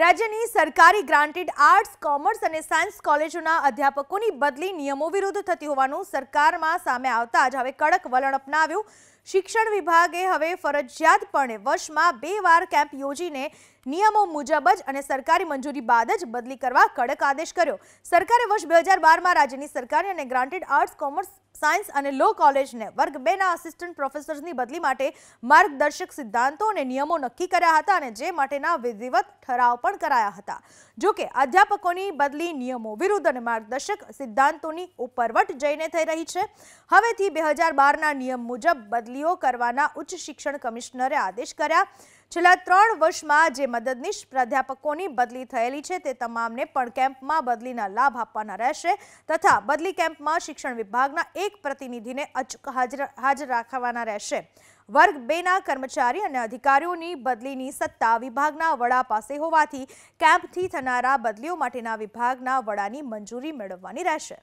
રાજ્યની સરકારી granted arts commerce અને સાયન્સ કોલેજોના અધ્યાપકોની બદલી નિયમો વિરુદ્ધ થતી હોવાનું સરકારમાં સામે આવતા જ હવે કડક વલણ અપનાવ્યું શિક્ષણ વિભાગે હવે ફરજિયાતપણે વર્ષમાં બે વાર કેમ્પ યોજીને નિયમો મુજબ જ અને સરકારી મંજૂરી બાદ જ બદલી કરવા કડક આદેશ કર્યો સરકારે વર્ષ બે હજાર બારમાં રાજ્યની સરકારી અને ગ્રાન્ટેડ આર્ટ્સ કોમર્સ સાયન્સ અને લો કોલેજને વર્ગ બેના આસિસ્ટન્ટ પ્રોફેસર્સની બદલી માટે માર્ગદર્શક સિદ્ધાંતો અને નિયમો નક્કી કર્યા હતા અને જે માટેના વિધિવત ઠરાવ પણ કરાયા હતા જોકે અધ્યાપકોની બદલી નિયમો વિરુદ્ધ અને માર્ગદર્શક સિદ્ધાંતોની ઉપરવટ જઈને થઈ રહી છે હવેથી બે હજાર બારના નિયમ મુજબ બદલી ઓ કરવાના ઉચ્ચ શિક્ષણ કમિશનરે આદેશ કર્યા છેલા 3 વર્ષમાં જે મદદનીશ પ્રાધ્યાપકોની બદલી થયેલી છે તે તમામને પડકેમ્પમાં બદલીનો લાભ આપવાનો રહેશે તથા બદલી કેમ્પમાં શિક્ષણ વિભાગના એક પ્રતિનિધિને અચક હાજર રાખવાનો રહેશે વર્ગ 2 ના કર્મચારી અને અધિકારીઓની બદલીની સત્તા વિભાગના વડા પાસે હોવાથી કેમ્પથી થનારા બદલીઓ માટેના વિભાગના વડાની મંજૂરી મેળવવાની રહેશે